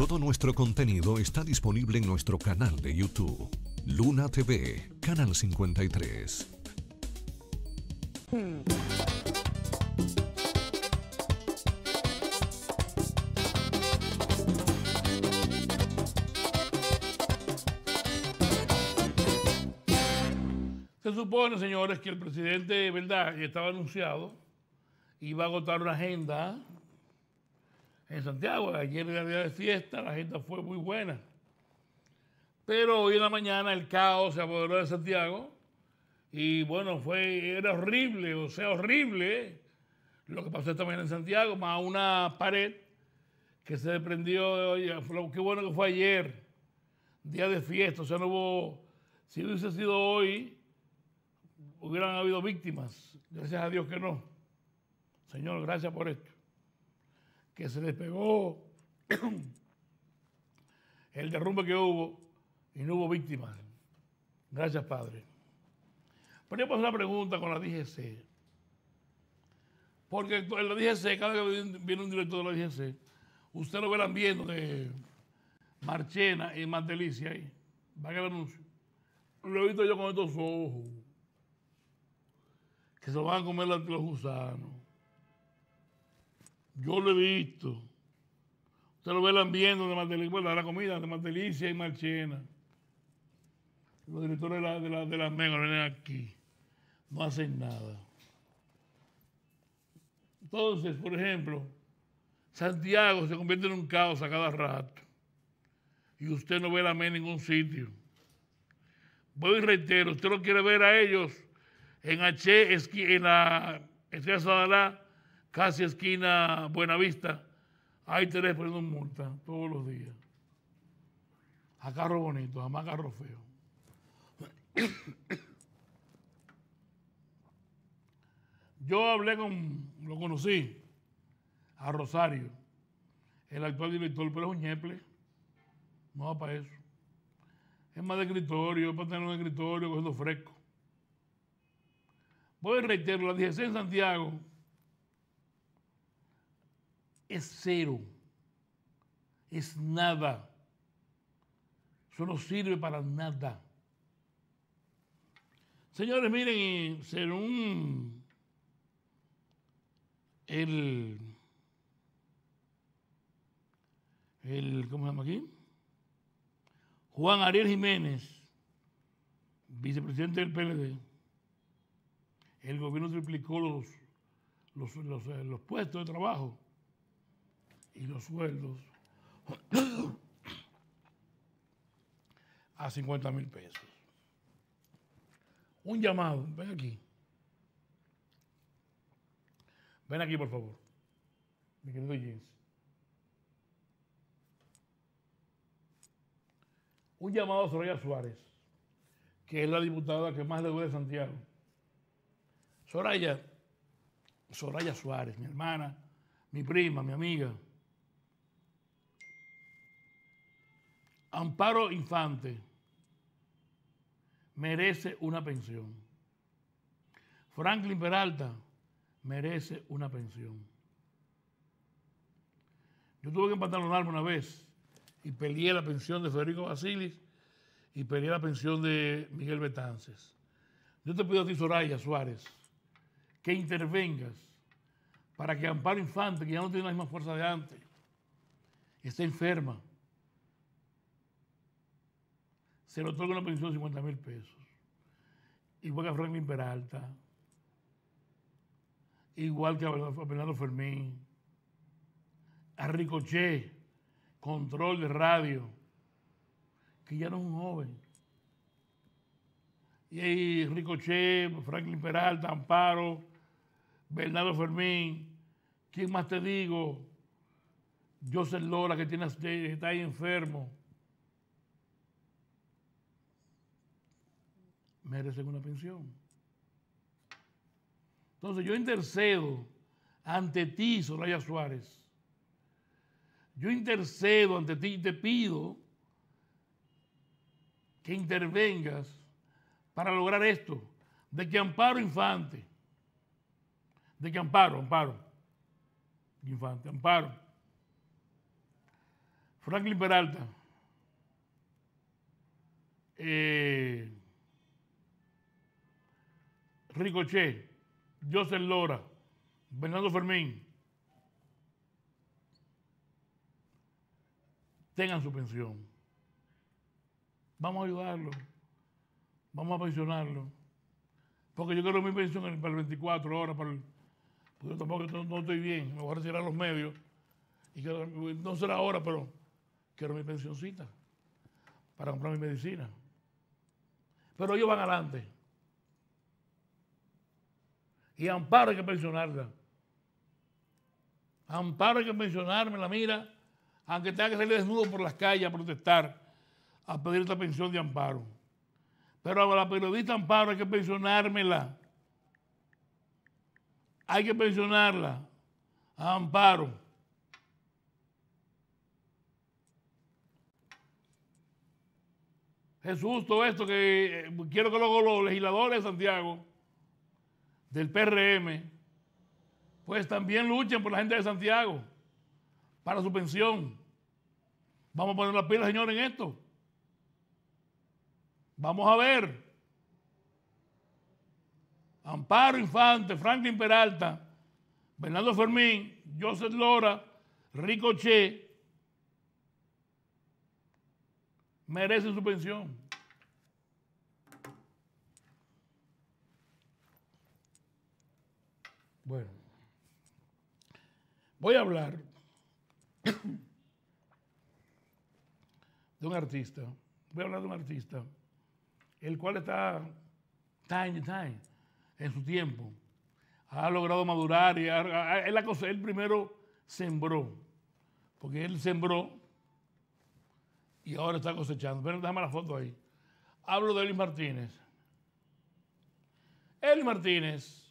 Todo nuestro contenido está disponible en nuestro canal de YouTube, Luna TV, Canal 53. Se supone, señores, que el presidente, ¿verdad? estaba anunciado, iba a agotar una agenda en Santiago. Ayer era día de fiesta, la gente fue muy buena. Pero hoy en la mañana el caos se apoderó de Santiago y bueno, fue, era horrible, o sea, horrible lo que pasó esta mañana en Santiago, más una pared que se desprendió, hoy, qué bueno que fue ayer, día de fiesta, o sea, no hubo, si hubiese sido hoy, hubieran habido víctimas, gracias a Dios que no. Señor, gracias por esto que se despegó el derrumbe que hubo y no hubo víctimas. Gracias, Padre. pero yo paso una pregunta con la DGC. Porque en la DGC, cada vez que viene un director de la DGC, usted lo verán viendo de Marchena y Mantelicia ahí. Va el anuncio. Lo he visto yo con estos ojos. Que se lo van a comer los gusanos. Yo lo he visto. Usted lo ve viendo, de Matelicia, la comida de más delicia y Marchena. Los directores de, la, de, las vienen aquí. No hacen nada. Entonces, por ejemplo, Santiago se convierte en un caos a cada rato. Y usted no ve la men en ningún sitio. Voy y reitero, usted lo quiere ver a ellos en H, en la Estrella Sadalá, casi esquina Buenavista, hay tres poniendo multa todos los días. A carro bonito, más carro feo. Yo hablé con, lo conocí, a Rosario, el actual director, pero es un ñeple. No va para eso. Es más de escritorio, es para tener un escritorio cogiendo fresco. Voy a reitero, la DGC en Santiago es cero, es nada. Eso no sirve para nada. Señores, miren, eh, según el, el, ¿cómo se llama aquí? Juan Ariel Jiménez, vicepresidente del PLD, el gobierno triplicó los, los eh, puestos de trabajo y los sueldos a 50 mil pesos. Un llamado, ven aquí. Ven aquí, por favor. Mi querido Un llamado a Soraya Suárez, que es la diputada que más le duele Santiago. Soraya, Soraya Suárez, mi hermana, mi prima, mi amiga. Amparo Infante merece una pensión. Franklin Peralta merece una pensión. Yo tuve que empantalonarme una vez y peleé la pensión de Federico Basilis y peleé la pensión de Miguel Betances. Yo te pido a ti, Soraya Suárez, que intervengas para que Amparo Infante, que ya no tiene la misma fuerza de antes, esté enferma se le otorga una pensión de 50 mil pesos. Igual que a Franklin Peralta, igual que a Bernardo Fermín, a Ricochet, control de radio, que ya no es un joven. Y ahí Ricochet, Franklin Peralta, Amparo, Bernardo Fermín, ¿quién más te digo? José Lora, que tiene, está ahí enfermo merecen una pensión. Entonces yo intercedo ante ti, Soraya Suárez. Yo intercedo ante ti y te pido que intervengas para lograr esto, de que Amparo Infante, de que Amparo, Amparo, Infante, Amparo, Franklin Peralta, eh, Ricochet, Joseph Lora, Bernardo Fermín, tengan su pensión. Vamos a ayudarlo, vamos a pensionarlo. Porque yo quiero mi pensión para el 24 horas, para yo tampoco no, estoy bien, me voy a retirar los medios. Y no será ahora, pero quiero mi pensioncita para comprar mi medicina. Pero ellos van adelante y Amparo hay que pensionarla. Amparo hay que pensionármela, mira, aunque tenga que salir desnudo por las calles a protestar, a pedir esta pensión de Amparo. Pero a la periodista Amparo hay que pensionármela. Hay que pensionarla a Amparo. Jesús, todo esto que eh, quiero que luego los legisladores de Santiago del PRM, pues también luchen por la gente de Santiago, para su pensión. Vamos a poner la pila, señor, en esto. Vamos a ver. Amparo Infante, Franklin Peralta, Bernardo Fermín, Joseph Lora, Rico Che, merecen su pensión. Bueno, voy a hablar de un artista. Voy a hablar de un artista, el cual está time time, en su tiempo. Ha logrado madurar y él, primero sembró, porque él sembró y ahora está cosechando. Pero déjame la foto ahí. Hablo de Eli Martínez. Eli Martínez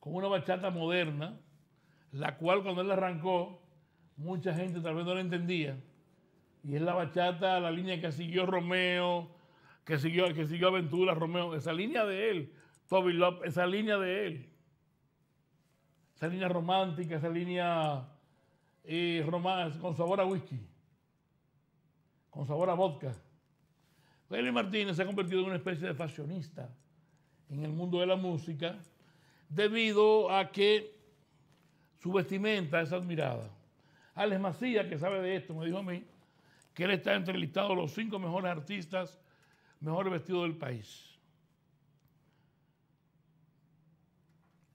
con una bachata moderna, la cual cuando él arrancó, mucha gente tal vez no la entendía. Y es la bachata, la línea que siguió Romeo, que siguió, que siguió Aventura, Romeo, esa línea de él, Toby Love, esa línea de él. Esa línea romántica, esa línea eh, con sabor a whisky, con sabor a vodka. Eli Martínez se ha convertido en una especie de fashionista en el mundo de la música debido a que su vestimenta es admirada. Alex Macías, que sabe de esto, me dijo a mí que él está entrevistado a los cinco mejores artistas, mejores vestidos del país.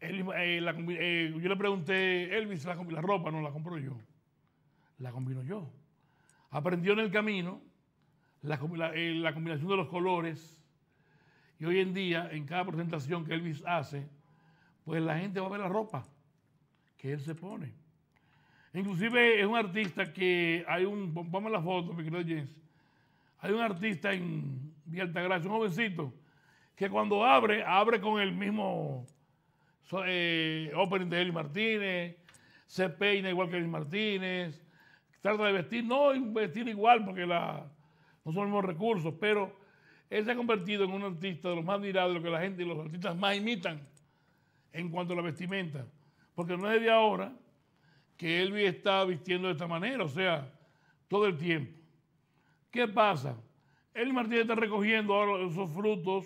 Eh, eh, yo le pregunté, Elvis, la, la ropa no la compró yo, la combino yo. Aprendió en el camino eh, la combinación de los colores y hoy en día en cada presentación que Elvis hace, pues la gente va a ver la ropa que él se pone. Inclusive es un artista que hay un, ponme la foto, mi querido James, hay un artista en Vierta Gracia, un jovencito, que cuando abre, abre con el mismo eh, opening de el Martínez, se peina igual que el Martínez, trata de vestir, no vestir igual porque no son los mismos recursos, pero él se ha convertido en un artista de los más admirados, de lo que la gente y los artistas más imitan en cuanto a la vestimenta, porque no es de ahora que Elvis está vistiendo de esta manera, o sea, todo el tiempo. ¿Qué pasa? Elvis Martínez está recogiendo ahora esos frutos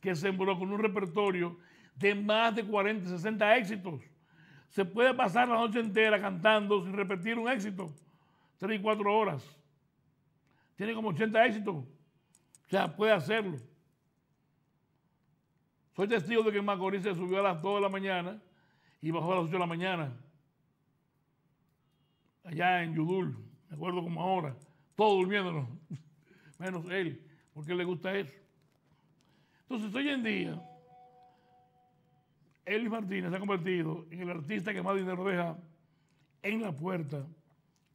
que se sembró con un repertorio de más de 40, 60 éxitos. Se puede pasar la noche entera cantando sin repetir un éxito, 3 y 4 horas. Tiene como 80 éxitos. O sea, puede hacerlo. Soy testigo de que Macorís se subió a las 2 de la mañana y bajó a las 8 de la mañana. Allá en Yudul, me acuerdo como ahora, todos durmiéndonos, menos él, porque le gusta eso. Entonces, hoy en día, Elvis Martínez se ha convertido en el artista que más dinero deja en la puerta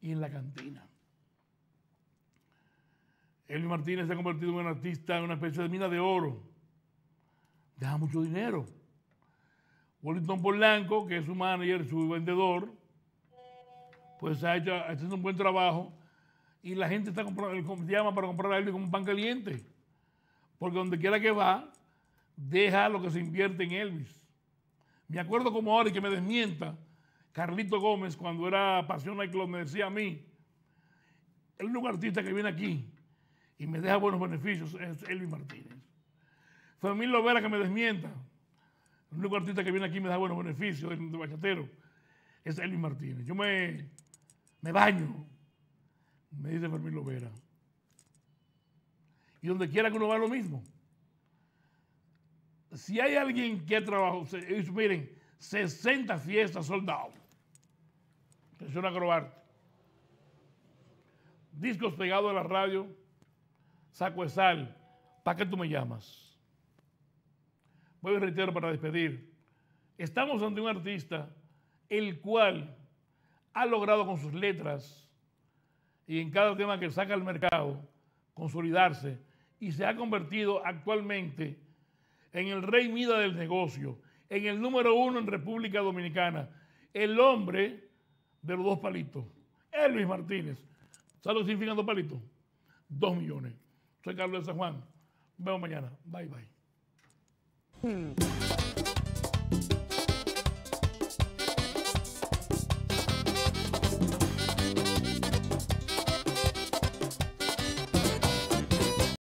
y en la cantina. Elvis Martínez se ha convertido en un artista, en una especie de mina de oro deja mucho dinero. Wellington Polanco, que es su manager, su vendedor, pues ha hecho, un buen trabajo y la gente está comprando, llama para comprar Elvis como un pan caliente. Porque donde quiera que va, deja lo que se invierte en Elvis. Me acuerdo como ahora y que me desmienta, Carlito Gómez, cuando era Pasión y Club, me decía a mí, el único artista que viene aquí y me deja buenos beneficios es Elvis Martínez. Fermín Lovera que me desmienta. El único artista que viene aquí me da buenos beneficios de, bachatero es Elvis Martínez. Yo me, me baño, me dice Fermín Lovera. Y donde quiera que uno va, lo mismo. Si hay alguien que ha trabajado, miren, 60 fiestas soldado. Persona grobar, Discos pegados a la radio. Saco de sal. ¿Para qué tú me llamas? Voy a reiterar para despedir. Estamos ante un artista el cual ha logrado con sus letras y en cada tema que saca al mercado consolidarse y se ha convertido actualmente en el rey Mida del negocio, en el número uno en República Dominicana, el hombre de los dos palitos, Luis Martínez. ¿Sabes lo que significan dos palitos? Dos millones. Soy Carlos de San Juan. Nos vemos mañana. Bye, bye. 음.